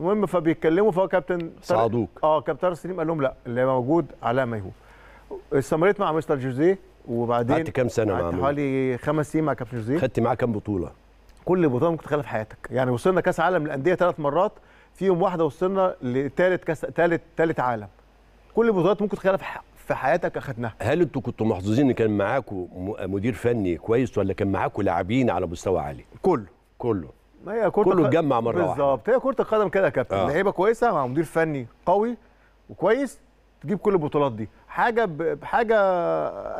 المهم فبيتكلموا فهو كابتن صادوك اه كابتن طارق سليم قال لهم لا اللي موجود على ما هو استمريت مع مستر جوزيه وبعدين قعدت كام سنه معاه؟ حوالي خمس سنين مع كابتن جوزيه خدت معاه كام بطوله؟ كل بطوله ممكن تخلف حياتك يعني وصلنا كاس عالم للانديه ثلاث مرات فيهم واحده وصلنا لثالث كاس ثالث ثالث عالم كل البطولات ممكن تخلف في حياتك اخذناها هل انتوا كنتوا محظوظين ان كان معاكم مدير فني كويس ولا كان معاكم لاعبين على مستوى عالي كله كله ما هي كرة كله اتجمع مره واحده بالظبط هي كره القدم كده يا كابتن آه. لعيبه كويسه مع مدير فني قوي وكويس تجيب كل البطولات دي حاجه بحاجه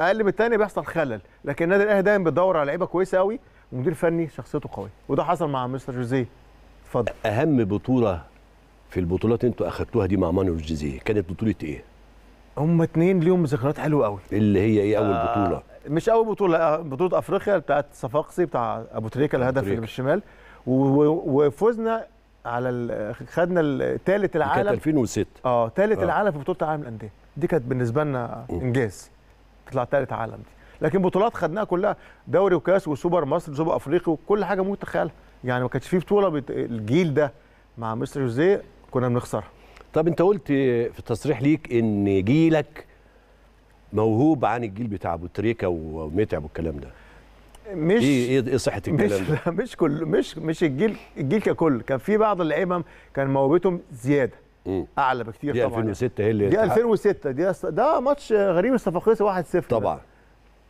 اقل من الثانيه بيحصل خلل لكن النادي الاهلي دايما بيدور على لعيبه كويسه قوي ومدير فني شخصيته قويه وده حصل مع مستر جوزيه اتفضل اهم بطوله في البطولات انتوا اخدتوها دي مع مانويل جوزيه كانت بطوله ايه هم اتنين ليهم ذكريات حلوه قوي اللي هي ايه اول آه، بطوله مش اول بطوله آه، بطوله افريقيا بتاعت صفاقسي بتاع ابو تريكه الهدف اللي بالشمال وفوزنا على خدنا ثالث العالم كانت 2006 اه ثالث آه. العالم في بطوله عالم الانديه دي كانت بالنسبه لنا انجاز تطلع ثالث عالم دي لكن بطولات خدناها كلها دوري وكاس وسوبر مصر وسوبر افريقي وكل حاجه ممكن تتخيلها يعني ما كانش في بطوله بت... الجيل ده مع مستر جوزيه كنا بنخسرها طب انت قلت في تصريح ليك ان جيلك موهوب عن الجيل بتاع ابو تريكه ومتعب والكلام ده مش ايه ايه, إيه صحه الكلام مش ده؟ مش كل مش مش الجيل الجيل ككل كان في بعض اللعيبه كان موهبتهم زياده مم. اعلى بكتير دي طبعا 2006 هي اللي دي 2006 دي ده ماتش غريب الصفاقسي 1-0 طبعا ده.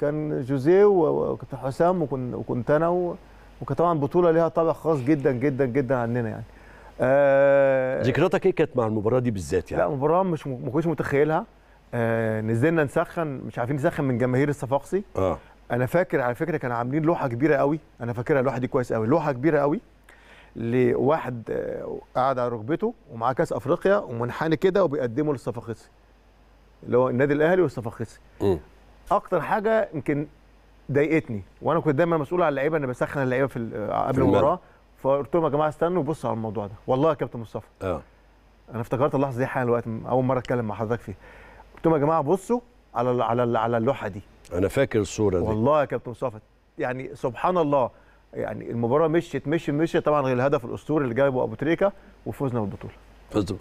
كان جوزيه وكنت حسام وكنت انا وكانت طبعا بطوله ليها طابع خاص جدا جدا جدا عننا يعني آه ذكرياتك ايه كانت مع المباراه دي بالذات يعني؟ لا مباراه مش ما كنتش متخيلها آه نزلنا نسخن مش عارفين نسخن من جماهير الصفاقسي اه انا فاكر على فكره كانوا عاملين لوحه كبيره قوي انا فاكرها اللوحه دي كويس قوي لوحه كبيره قوي لواحد آه، قاعد على ركبته ومعاه كاس افريقيا ومنحني كده وبيقدمه للصفاقسي اللي هو النادي الاهلي والصفاقسي اكتر حاجه يمكن ضايقتني وانا كنت دايما مسؤول على اللعيبه انا بسخن اللعيبه في آه، قبل المباراه فقلت لهم يا جماعه استنوا وبصوا على الموضوع ده والله يا كابتن مصطفى اه انا افتكرت اللحظه دي حالا دلوقتي اول مره اتكلم مع حضرتك فيها قلت لهم يا جماعه بصوا على على على اللوحه دي انا فاكر الصوره دي والله يا كابتن مصطفى يعني سبحان الله يعني المباراه مشيت مشيت مشيت طبعا غير الهدف الاسطوري اللي جابه ابو تريكه وفوزنا بالبطوله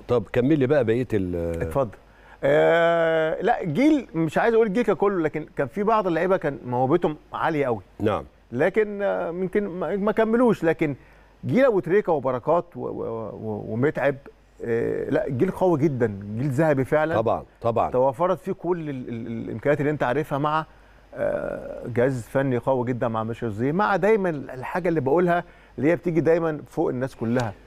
طب كمل لي بقى بقيه ال اتفضل آه لا جيل مش عايز اقول جيكا كله لكن كان في بعض اللعيبه كان موهبتهم عاليه قوي نعم لكن يمكن آه، ما كملوش لكن جيل ابو تريكه وبركات ومتعب آه، لا جيل قوي جدا جيل ذهبي فعلا طبعا طبعا توفرت فيه كل الامكانيات اللي انت عارفها مع آه، جهاز فني قوي جدا مع مش زي مع دايما الحاجه اللي بقولها اللي هي بتيجي دايما فوق الناس كلها